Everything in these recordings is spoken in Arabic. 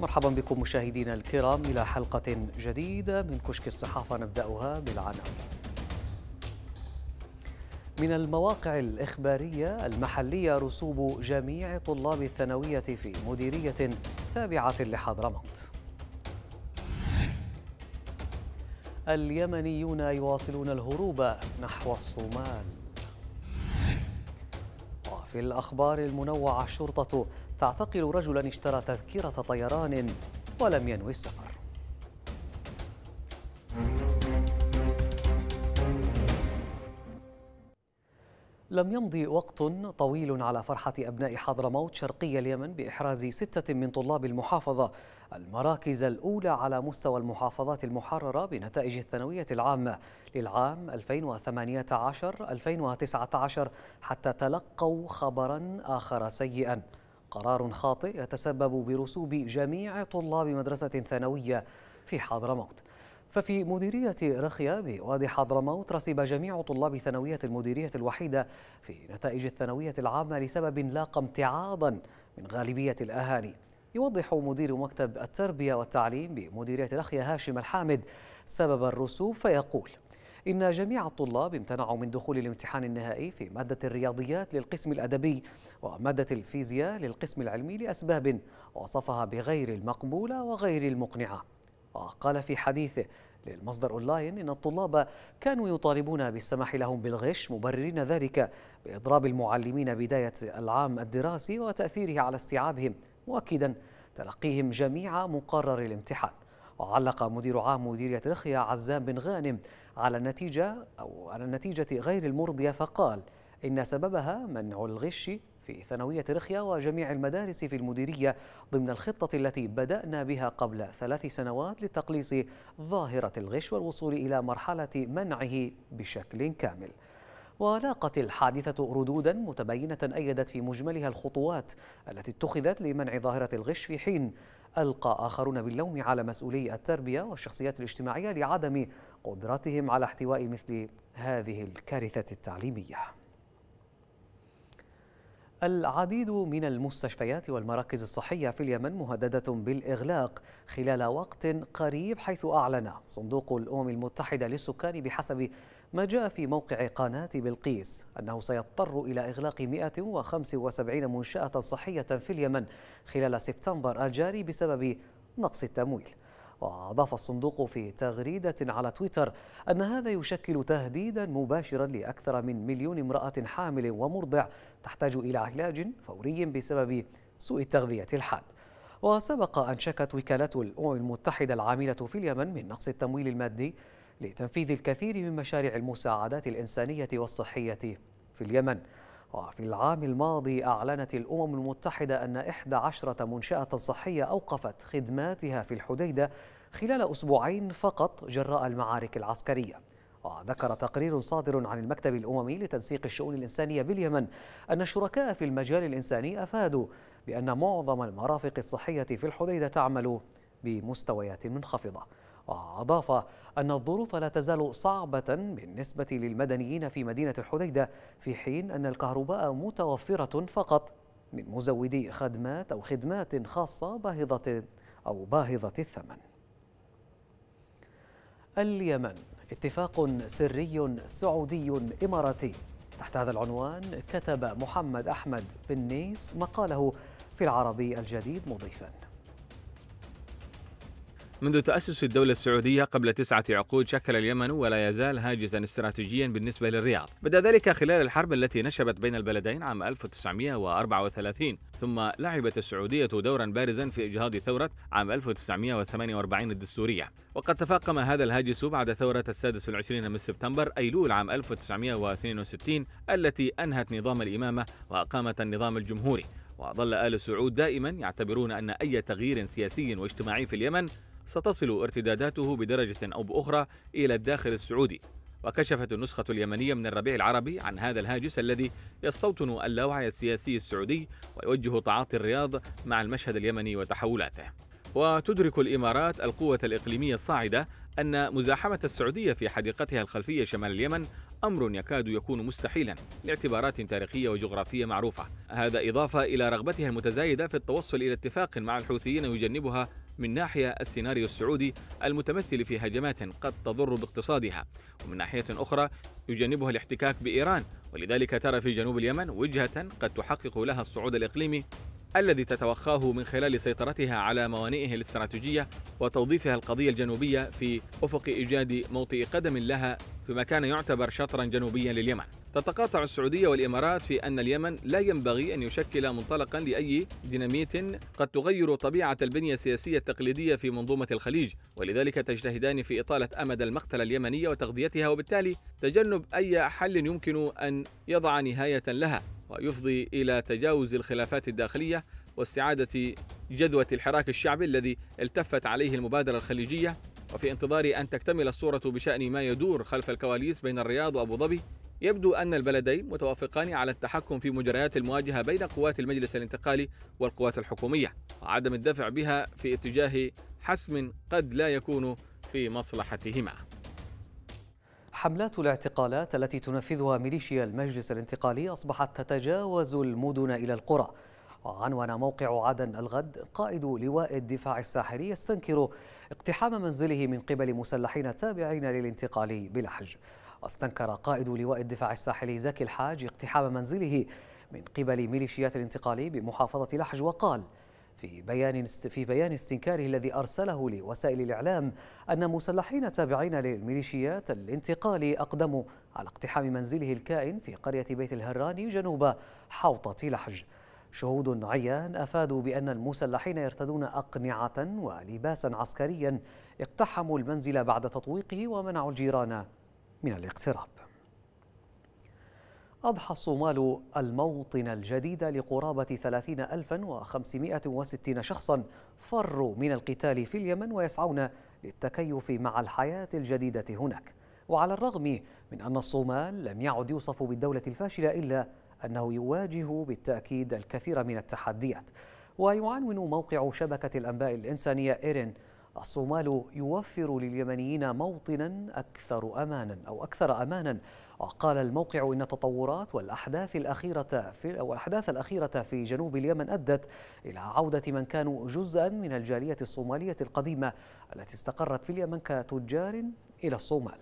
مرحبا بكم مشاهدينا الكرام إلى حلقة جديدة من كشك الصحافة نبدأها بالعناوين. من المواقع الإخبارية المحلية رسوب جميع طلاب الثانوية في مديرية تابعة لحضرموت. اليمنيون يواصلون الهروب نحو الصومال. وفي الأخبار المنوعة الشرطة تعتقل رجلا اشترى تذكرة طيران ولم ينوي السفر لم يمضي وقت طويل على فرحة أبناء حضرموت شرقي اليمن بإحراز ستة من طلاب المحافظة المراكز الأولى على مستوى المحافظات المحررة بنتائج الثانوية العامة للعام 2018-2019 حتى تلقوا خبرا آخر سيئا قرار خاطئ يتسبب برسوب جميع طلاب مدرسة ثانوية في حضرموت ففي مديرية رخيا بوادي حضرموت رسب جميع طلاب ثانوية المديرية الوحيدة في نتائج الثانوية العامة لسبب لاقى امتعاضا من غالبية الأهالي يوضح مدير مكتب التربية والتعليم بمديرية رخيا هاشم الحامد سبب الرسوب فيقول إن جميع الطلاب امتنعوا من دخول الامتحان النهائي في مادة الرياضيات للقسم الأدبي ومادة الفيزياء للقسم العلمي لأسباب وصفها بغير المقبولة وغير المقنعة وقال في حديثه للمصدر أونلاين إن الطلاب كانوا يطالبون بالسماح لهم بالغش مبررين ذلك بإضراب المعلمين بداية العام الدراسي وتأثيره على استيعابهم مؤكدا تلقيهم جميع مقرر الامتحان وعلق مدير عام مديرية رخية عزام بن غانم على النتيجة أو على النتيجة غير المرضية فقال إن سببها منع الغش في ثانوية رخيا وجميع المدارس في المديرية ضمن الخطة التي بدأنا بها قبل ثلاث سنوات لتقليص ظاهرة الغش والوصول إلى مرحلة منعه بشكل كامل ولاقت الحادثة ردودا متبينة أيدت في مجملها الخطوات التي اتخذت لمنع ظاهرة الغش في حين ألقى آخرون باللوم على مسؤولي التربية والشخصيات الاجتماعية لعدم قدرتهم على احتواء مثل هذه الكارثة التعليمية العديد من المستشفيات والمراكز الصحية في اليمن مهددة بالإغلاق خلال وقت قريب حيث أعلن صندوق الأمم المتحدة للسكان بحسب ما جاء في موقع قناة بلقيس أنه سيضطر إلى إغلاق 175 منشأة صحية في اليمن خلال سبتمبر الجاري بسبب نقص التمويل وأضاف الصندوق في تغريدة على تويتر أن هذا يشكل تهديدا مباشرا لأكثر من مليون امرأة حامل ومرضع تحتاج إلى علاج فوري بسبب سوء التغذية الحاد وسبق أن شكت وكالات الأمم المتحدة العاملة في اليمن من نقص التمويل المادي لتنفيذ الكثير من مشاريع المساعدات الإنسانية والصحية في اليمن وفي العام الماضي أعلنت الأمم المتحدة أن 11 منشأة صحية أوقفت خدماتها في الحديدة خلال أسبوعين فقط جراء المعارك العسكرية وذكر تقرير صادر عن المكتب الأممي لتنسيق الشؤون الإنسانية باليمن أن الشركاء في المجال الإنساني أفادوا بأن معظم المرافق الصحية في الحديدة تعمل بمستويات منخفضة وأضاف أن الظروف لا تزال صعبة بالنسبة للمدنيين في مدينة الحديدة في حين أن الكهرباء متوفرة فقط من مزودي خدمات أو خدمات خاصة باهظة أو باهظة الثمن اليمن اتفاق سري سعودي إماراتي تحت هذا العنوان كتب محمد أحمد بن نيس مقاله في العربي الجديد مضيفاً منذ تأسس الدولة السعودية قبل تسعة عقود شكل اليمن ولا يزال هاجزا استراتيجيا بالنسبة للرياض بدا ذلك خلال الحرب التي نشبت بين البلدين عام 1934 ثم لعبت السعودية دورا بارزا في إجهاض ثورة عام 1948 الدستورية وقد تفاقم هذا الهاجس بعد ثورة السادس والعشرين من سبتمبر أيلول عام 1962 التي أنهت نظام الإمامة وأقامت النظام الجمهوري وظل آل سعود دائما يعتبرون أن أي تغيير سياسي واجتماعي في اليمن ستصل ارتداداته بدرجة أو بأخرى إلى الداخل السعودي وكشفت النسخة اليمنية من الربيع العربي عن هذا الهاجس الذي يستوطن اللاوعي السياسي السعودي ويوجه تعاطي الرياض مع المشهد اليمني وتحولاته وتدرك الإمارات القوة الإقليمية الصاعدة أن مزاحمة السعودية في حديقتها الخلفية شمال اليمن أمر يكاد يكون مستحيلا لاعتبارات تاريخية وجغرافية معروفة هذا إضافة إلى رغبتها المتزايدة في التوصل إلى اتفاق مع الحوثيين يجنبها من ناحية السيناريو السعودي المتمثل في هجمات قد تضر باقتصادها ومن ناحية أخرى يجنبها الاحتكاك بإيران ولذلك ترى في جنوب اليمن وجهة قد تحقق لها الصعود الإقليمي الذي تتوخاه من خلال سيطرتها على موانئه الاستراتيجية وتوظيفها القضية الجنوبية في أفق إيجاد موطئ قدم لها في كان يعتبر شطرا جنوبيا لليمن تتقاطع السعودية والإمارات في أن اليمن لا ينبغي أن يشكل منطلقا لأي ديناميت قد تغير طبيعة البنية السياسية التقليدية في منظومة الخليج ولذلك تجتهدان في إطالة أمد المقتلة اليمنية وتغذيتها وبالتالي تجنب أي حل يمكن أن يضع نهاية لها ويفضي إلى تجاوز الخلافات الداخلية واستعادة جذوة الحراك الشعبي الذي التفت عليه المبادرة الخليجية وفي انتظار أن تكتمل الصورة بشأن ما يدور خلف الكواليس بين الرياض وأبو ظبي يبدو أن البلدين متوافقان على التحكم في مجريات المواجهة بين قوات المجلس الانتقالي والقوات الحكومية وعدم الدفع بها في اتجاه حسم قد لا يكون في مصلحتهما حملات الاعتقالات التي تنفذها ميليشيا المجلس الانتقالي أصبحت تتجاوز المدن إلى القرى وعنون موقع عدن الغد قائد لواء الدفاع الساحلي يستنكر اقتحام منزله من قبل مسلحين تابعين للانتقالي بلحج واستنكر قائد لواء الدفاع الساحلي زكي الحاج اقتحام منزله من قبل ميليشيات الانتقالي بمحافظة لحج وقال في بيان في بيان استنكاره الذي أرسله لوسائل الإعلام أن مسلحين تابعين للميليشيات الانتقالي أقدموا على اقتحام منزله الكائن في قرية بيت الهراني جنوب حوطة لحج شهود عيان أفادوا بأن المسلحين يرتدون أقنعة ولباسا عسكريا اقتحموا المنزل بعد تطويقه ومنعوا الجيران من الاقتراب أضحى الصومال الموطن الجديد لقرابة 30560 شخصا فروا من القتال في اليمن ويسعون للتكيف مع الحياة الجديدة هناك وعلى الرغم من أن الصومال لم يعد يوصف بالدولة الفاشلة إلا أنه يواجه بالتأكيد الكثير من التحديات ويعنون موقع شبكة الأنباء الإنسانية إيرين الصومال يوفر لليمنيين موطنا أكثر أمانا أو أكثر أمانا وقال الموقع إن التطورات والأحداث الأخيرة في أو الأحداث الأخيرة في جنوب اليمن أدت إلى عودة من كانوا جزءا من الجالية الصومالية القديمة التي استقرت في اليمن كتجار إلى الصومال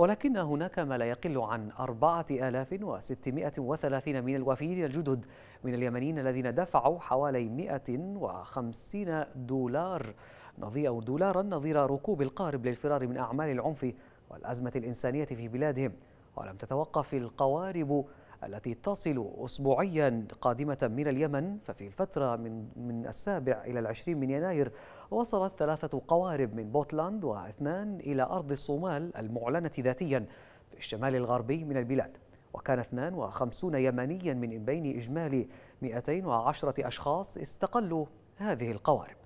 ولكن هناك ما لا يقل عن 4630 من الوافدين الجدد من اليمنيين الذين دفعوا حوالي 150 دولار أو دولارا نظير ركوب القارب للفرار من أعمال العنف والأزمة الإنسانية في بلادهم ولم تتوقف القوارب التي تصل أسبوعيا قادمة من اليمن ففي الفترة من, من السابع إلى العشرين من يناير وصلت ثلاثة قوارب من بوتلاند واثنان إلى أرض الصومال المعلنة ذاتيا في الشمال الغربي من البلاد وكان 52 يمنيا من بين إجمالي 210 أشخاص استقلوا هذه القوارب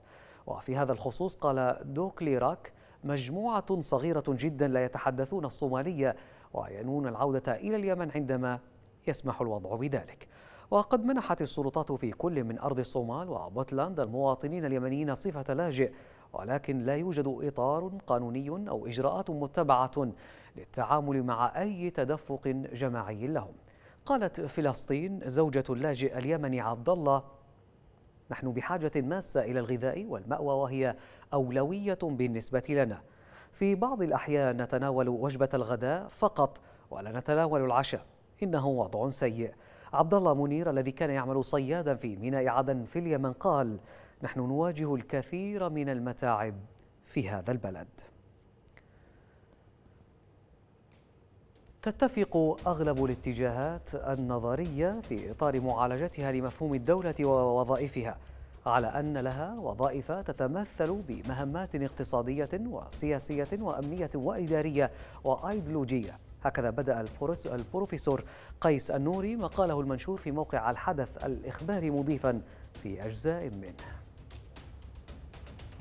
وفي هذا الخصوص قال ليراك مجموعة صغيرة جدا لا يتحدثون الصومالية وينون العودة إلى اليمن عندما يسمح الوضع بذلك وقد منحت السلطات في كل من أرض الصومال وبوتلاند المواطنين اليمنيين صفة لاجئ ولكن لا يوجد إطار قانوني أو إجراءات متبعة للتعامل مع أي تدفق جماعي لهم قالت فلسطين زوجة اللاجئ اليمني عبد الله نحن بحاجة ماسة إلى الغذاء والمأوى وهي أولوية بالنسبة لنا في بعض الأحيان نتناول وجبة الغداء فقط ولا نتناول العشاء إنه وضع سيء عبد الله منير الذي كان يعمل صيادا في ميناء عدن في اليمن قال نحن نواجه الكثير من المتاعب في هذا البلد تتفق أغلب الاتجاهات النظرية في إطار معالجتها لمفهوم الدولة ووظائفها على أن لها وظائف تتمثل بمهمات اقتصادية وسياسية وأمنية وإدارية وأيديولوجية هكذا بدأ البروفيسور قيس النوري مقاله المنشور في موقع الحدث الإخباري مضيفا في أجزاء منه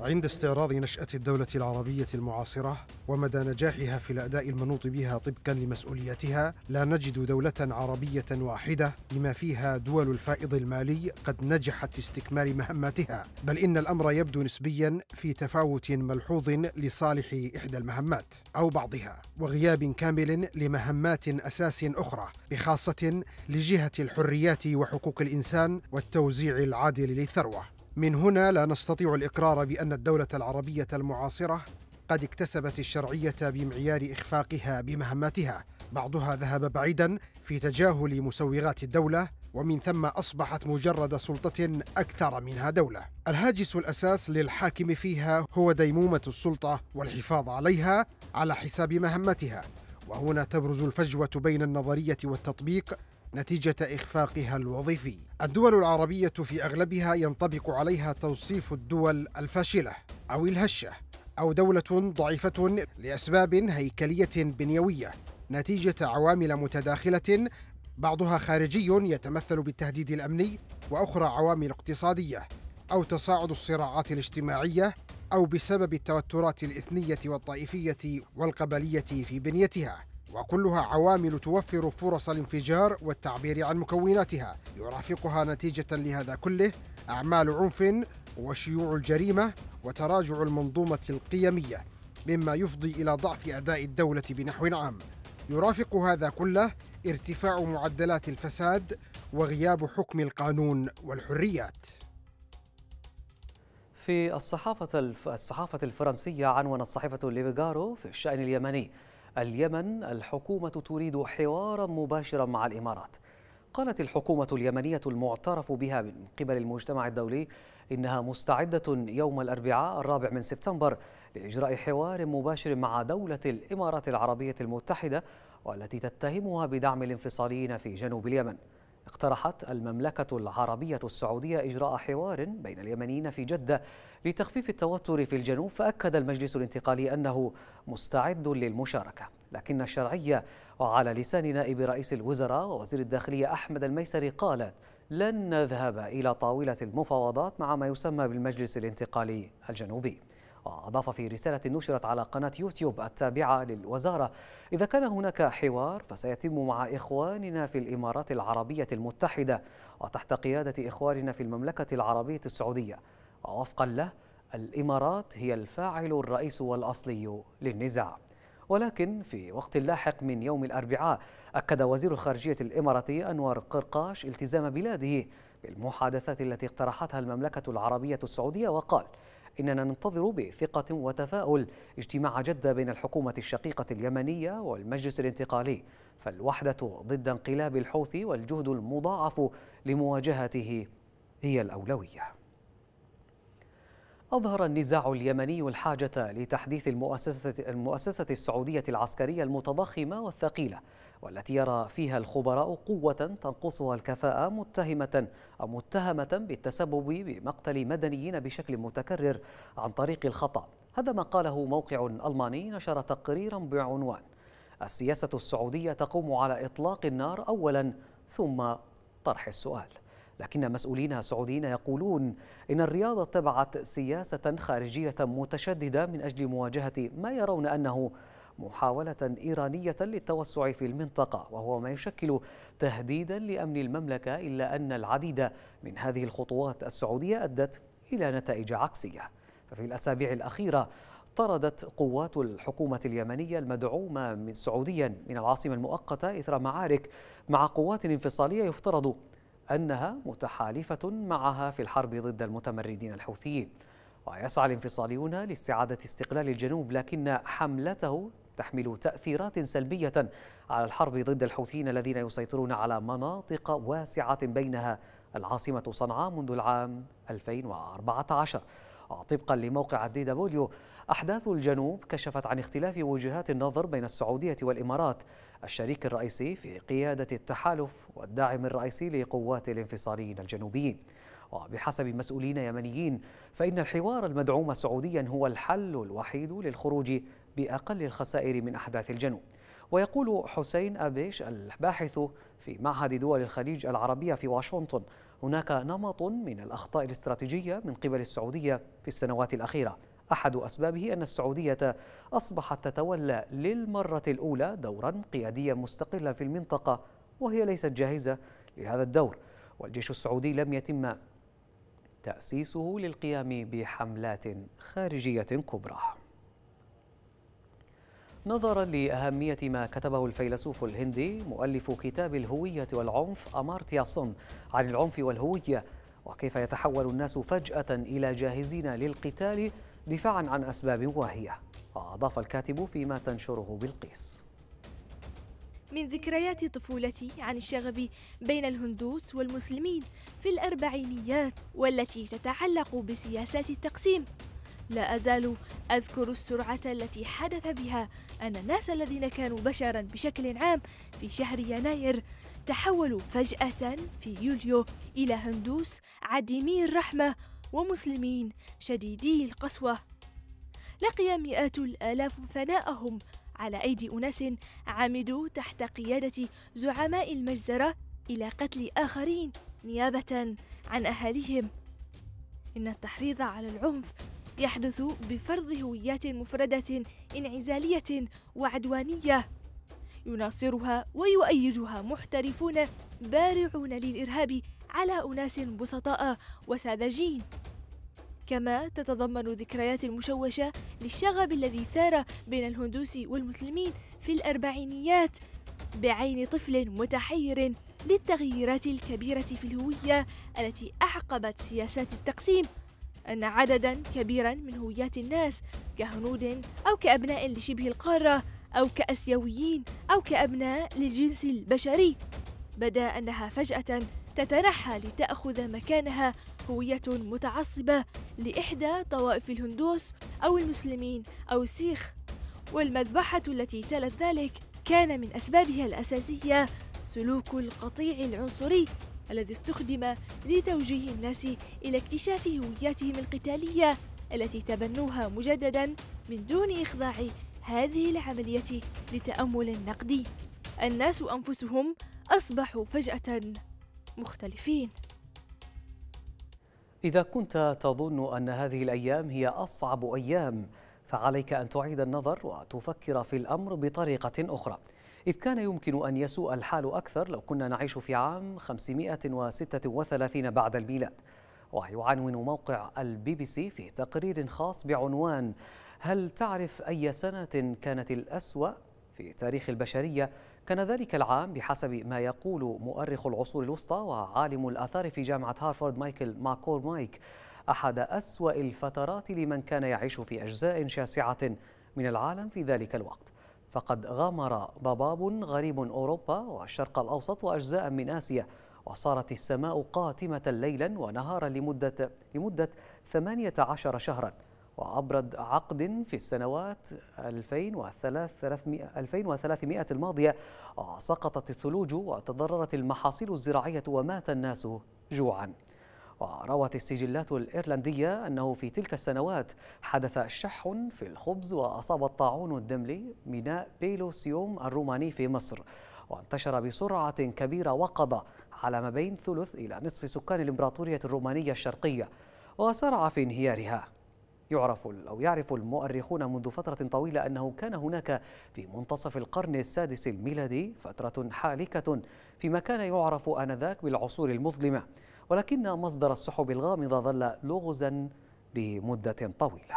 عند استعراض نشأة الدولة العربية المعاصرة ومدى نجاحها في الأداء المنوط بها طبقا لمسؤوليتها لا نجد دولة عربية واحدة لما فيها دول الفائض المالي قد نجحت في استكمال مهماتها بل إن الأمر يبدو نسبيا في تفاوت ملحوظ لصالح إحدى المهمات أو بعضها وغياب كامل لمهمات أساس أخرى بخاصة لجهة الحريات وحقوق الإنسان والتوزيع العادل للثروة من هنا لا نستطيع الاقرار بان الدوله العربيه المعاصره قد اكتسبت الشرعيه بمعيار اخفاقها بمهماتها بعضها ذهب بعيدا في تجاهل مسوغات الدوله ومن ثم اصبحت مجرد سلطه اكثر منها دوله. الهاجس الاساس للحاكم فيها هو ديمومه السلطه والحفاظ عليها على حساب مهمتها، وهنا تبرز الفجوه بين النظريه والتطبيق نتيجة إخفاقها الوظيفي. الدول العربية في أغلبها ينطبق عليها توصيف الدول الفاشلة أو الهشة أو دولة ضعيفة لأسباب هيكلية بنيوية نتيجة عوامل متداخلة بعضها خارجي يتمثل بالتهديد الأمني وأخرى عوامل اقتصادية أو تصاعد الصراعات الاجتماعية أو بسبب التوترات الإثنية والطائفية والقبلية في بنيتها وكلها عوامل توفر فرص الانفجار والتعبير عن مكوناتها يرافقها نتيجة لهذا كله أعمال عنف وشيوع الجريمة وتراجع المنظومة القيمية مما يفضي إلى ضعف أداء الدولة بنحو عام يرافق هذا كله ارتفاع معدلات الفساد وغياب حكم القانون والحريات في الصحافة الصحافة الفرنسية عنونت صحيفة ليفيغارو في الشأن اليمني اليمن الحكومة تريد حوارا مباشرا مع الإمارات قالت الحكومة اليمنية المعترف بها من قبل المجتمع الدولي إنها مستعدة يوم الأربعاء الرابع من سبتمبر لإجراء حوار مباشر مع دولة الإمارات العربية المتحدة والتي تتهمها بدعم الانفصاليين في جنوب اليمن اقترحت المملكة العربية السعودية إجراء حوار بين اليمنيين في جدة لتخفيف التوتر في الجنوب فأكد المجلس الانتقالي أنه مستعد للمشاركة لكن الشرعية وعلى لسان نائب رئيس الوزراء ووزير الداخلية أحمد الميسري قالت لن نذهب إلى طاولة المفاوضات مع ما يسمى بالمجلس الانتقالي الجنوبي وأضاف في رسالة نشرت على قناة يوتيوب التابعة للوزارة إذا كان هناك حوار فسيتم مع إخواننا في الإمارات العربية المتحدة وتحت قيادة إخواننا في المملكة العربية السعودية ووفقا له الإمارات هي الفاعل الرئيس والأصلي للنزاع ولكن في وقت لاحق من يوم الأربعاء أكد وزير الخارجية الإماراتي أنور قرقاش التزام بلاده بالمحادثات التي اقترحتها المملكة العربية السعودية وقال إننا ننتظر بثقة وتفاؤل اجتماع جدة بين الحكومة الشقيقة اليمنية والمجلس الانتقالي فالوحدة ضد انقلاب الحوثي والجهد المضاعف لمواجهته هي الأولوية أظهر النزاع اليمني الحاجة لتحديث المؤسسة, المؤسسة السعودية العسكرية المتضخمة والثقيلة والتي يرى فيها الخبراء قوة تنقصها الكفاءة متهمة أو متهمة بالتسبب بمقتل مدنيين بشكل متكرر عن طريق الخطأ هذا ما قاله موقع ألماني نشر تقريرا بعنوان السياسة السعودية تقوم على إطلاق النار أولا ثم طرح السؤال لكن مسؤولين سعوديين يقولون إن الرياض اتبعت سياسة خارجية متشددة من أجل مواجهة ما يرون أنه محاولة إيرانية للتوسع في المنطقة وهو ما يشكل تهديدا لأمن المملكة إلا أن العديد من هذه الخطوات السعودية أدت إلى نتائج عكسية ففي الأسابيع الأخيرة طردت قوات الحكومة اليمنية المدعومة من سعوديا من العاصمة المؤقتة إثر معارك مع قوات انفصالية يفترض أنها متحالفة معها في الحرب ضد المتمردين الحوثيين ويسعى الانفصاليون لاستعادة استقلال الجنوب لكن حملته تحمل تأثيرات سلبية على الحرب ضد الحوثيين الذين يسيطرون على مناطق واسعة بينها العاصمة صنعاء منذ العام 2014 وطبقا لموقع الدي دبليو أحداث الجنوب كشفت عن اختلاف وجهات النظر بين السعودية والإمارات الشريك الرئيسي في قيادة التحالف والداعم الرئيسي لقوات الانفصاليين الجنوبيين وبحسب مسؤولين يمنيين فإن الحوار المدعوم سعوديا هو الحل الوحيد للخروج بأقل الخسائر من أحداث الجنوب ويقول حسين أبيش الباحث في معهد دول الخليج العربية في واشنطن هناك نمط من الأخطاء الاستراتيجية من قبل السعودية في السنوات الأخيرة أحد أسبابه أن السعودية أصبحت تتولى للمرة الأولى دورا قياديا مستقلا في المنطقة وهي ليست جاهزة لهذا الدور والجيش السعودي لم يتم تأسيسه للقيام بحملات خارجية كبرى نظرا لأهمية ما كتبه الفيلسوف الهندي مؤلف كتاب الهوية والعنف أمارتيا سون عن العنف والهوية وكيف يتحول الناس فجأة إلى جاهزين للقتال دفاعا عن أسباب واهية وأضاف الكاتب فيما تنشره بلقيس من ذكريات طفولتي عن الشغب بين الهندوس والمسلمين في الأربعينيات والتي تتعلق بسياسات التقسيم لا أزال أذكر السرعة التي حدث بها أن الناس الذين كانوا بشرا بشكل عام في شهر يناير تحولوا فجأة في يوليو إلى هندوس عديمي الرحمة ومسلمين شديدي القسوة لقي مئات الآلاف فناءهم على أيدي أناس عمدوا تحت قيادة زعماء المجزرة إلى قتل آخرين نيابة عن أهاليهم إن التحريض على العنف يحدث بفرض هويات مفردة انعزالية وعدوانية يناصرها ويؤيدها محترفون بارعون للإرهاب على أناس بسطاء وساذجين كما تتضمن ذكريات مشوشة للشغب الذي ثار بين الهندوس والمسلمين في الأربعينيات بعين طفل متحير للتغييرات الكبيرة في الهوية التي أحقبت سياسات التقسيم أن عددا كبيرا من هويات الناس كهنود أو كأبناء لشبه القارة أو كأسيويين أو كأبناء للجنس البشري بدا أنها فجأة تتنحى لتأخذ مكانها هوية متعصبة لإحدى طوائف الهندوس أو المسلمين أو السيخ والمذبحة التي تلت ذلك كان من أسبابها الأساسية سلوك القطيع العنصري الذي استخدم لتوجيه الناس إلى اكتشاف هوياتهم القتالية التي تبنوها مجددا من دون إخضاع هذه العملية لتأمل نقدي الناس أنفسهم أصبحوا فجأة مختلفين إذا كنت تظن أن هذه الأيام هي أصعب أيام فعليك أن تعيد النظر وتفكر في الأمر بطريقة أخرى إذ كان يمكن أن يسوء الحال أكثر لو كنا نعيش في عام 536 بعد الميلاد ويعنون موقع البي بي سي في تقرير خاص بعنوان هل تعرف أي سنة كانت الأسوأ في تاريخ البشرية كان ذلك العام بحسب ما يقول مؤرخ العصور الوسطى وعالم الآثار في جامعة هارفارد مايكل ماكور مايك أحد أسوأ الفترات لمن كان يعيش في أجزاء شاسعة من العالم في ذلك الوقت فقد غامر ضباب غريب أوروبا والشرق الأوسط وأجزاء من آسيا وصارت السماء قاتمة ليلا ونهارا لمدة, لمدة 18 شهرا وأبرد عقد في السنوات 2300 الماضية سقطت الثلوج وتضررت المحاصيل الزراعية ومات الناس جوعاً وروت السجلات الإيرلندية أنه في تلك السنوات حدث شح في الخبز وأصاب الطاعون الدملي ميناء بيلوسيوم الروماني في مصر وانتشر بسرعة كبيرة وقضى على ما بين ثلث إلى نصف سكان الإمبراطورية الرومانية الشرقية وسارع في انهيارها يعرف أو يعرف المؤرخون منذ فترة طويلة أنه كان هناك في منتصف القرن السادس الميلادي فترة حالكة فيما كان يعرف آنذاك بالعصور المظلمة ولكن مصدر السحب الغامضة ظل لغزا لمدة طويلة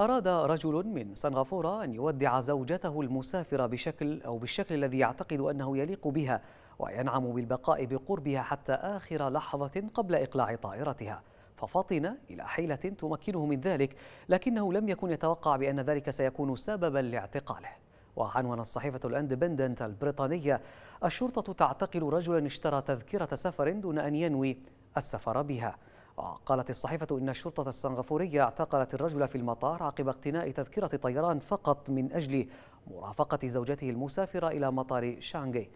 أراد رجل من سنغافورة أن يودع زوجته المسافرة بشكل أو بالشكل الذي يعتقد أنه يليق بها وينعم بالبقاء بقربها حتى آخر لحظة قبل إقلاع طائرتها ففطن إلى حيلة تمكنه من ذلك لكنه لم يكن يتوقع بأن ذلك سيكون سببا لاعتقاله وعنون الصحيفة الاندبندنت البريطانية الشرطة تعتقل رجلا اشترى تذكرة سفر دون أن ينوي السفر بها وقالت الصحيفة إن الشرطة السنغافورية اعتقلت الرجل في المطار عقب اقتناء تذكرة طيران فقط من أجل مرافقة زوجته المسافرة إلى مطار شانغي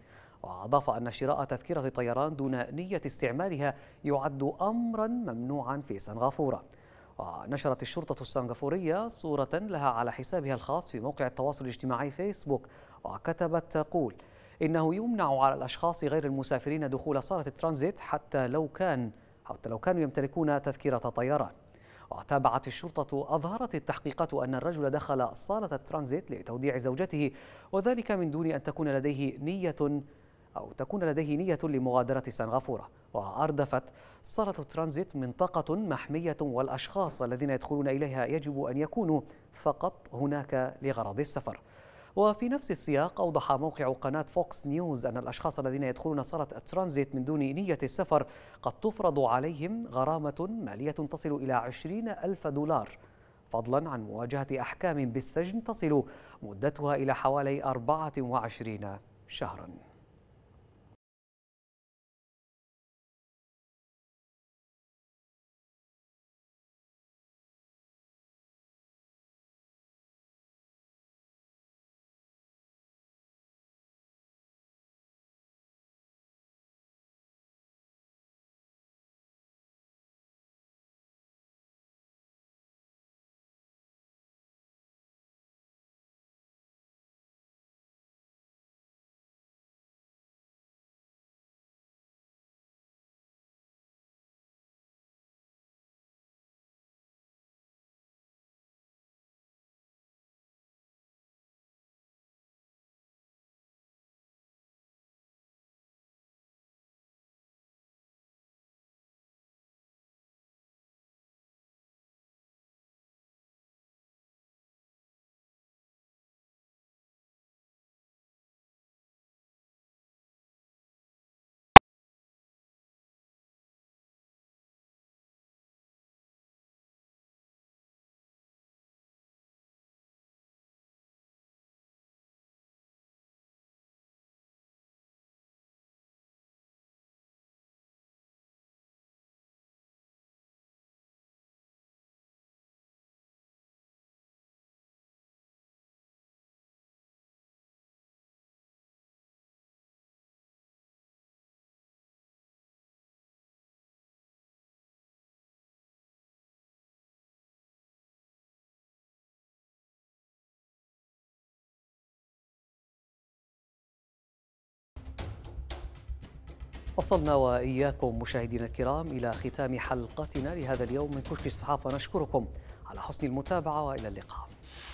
وأضاف أن شراء تذكرة طيران دون نية استعمالها يعد أمرا ممنوعا في سنغافورة ونشرت الشرطة السنغافورية صورة لها على حسابها الخاص في موقع التواصل الاجتماعي فيسبوك وكتبت تقول إنه يمنع على الأشخاص غير المسافرين دخول صالة الترانزيت حتى لو كان حتى لو كانوا يمتلكون تذكرة طيران وتابعت الشرطة أظهرت التحقيقات أن الرجل دخل صالة الترانزيت لتوديع زوجته وذلك من دون أن تكون لديه نية أو تكون لديه نية لمغادرة سنغافورة وأردفت صالة الترانزيت منطقة محمية والأشخاص الذين يدخلون إليها يجب أن يكونوا فقط هناك لغرض السفر وفي نفس السياق أوضح موقع قناة فوكس نيوز أن الأشخاص الذين يدخلون صالة الترانزيت من دون نية السفر قد تفرض عليهم غرامة مالية تصل إلى 20 ألف دولار فضلا عن مواجهة أحكام بالسجن تصل مدتها إلى حوالي 24 شهراً وصلنا وإياكم مشاهدينا الكرام إلى ختام حلقتنا لهذا اليوم من كشك الصحافة نشكركم على حسن المتابعة وإلى اللقاء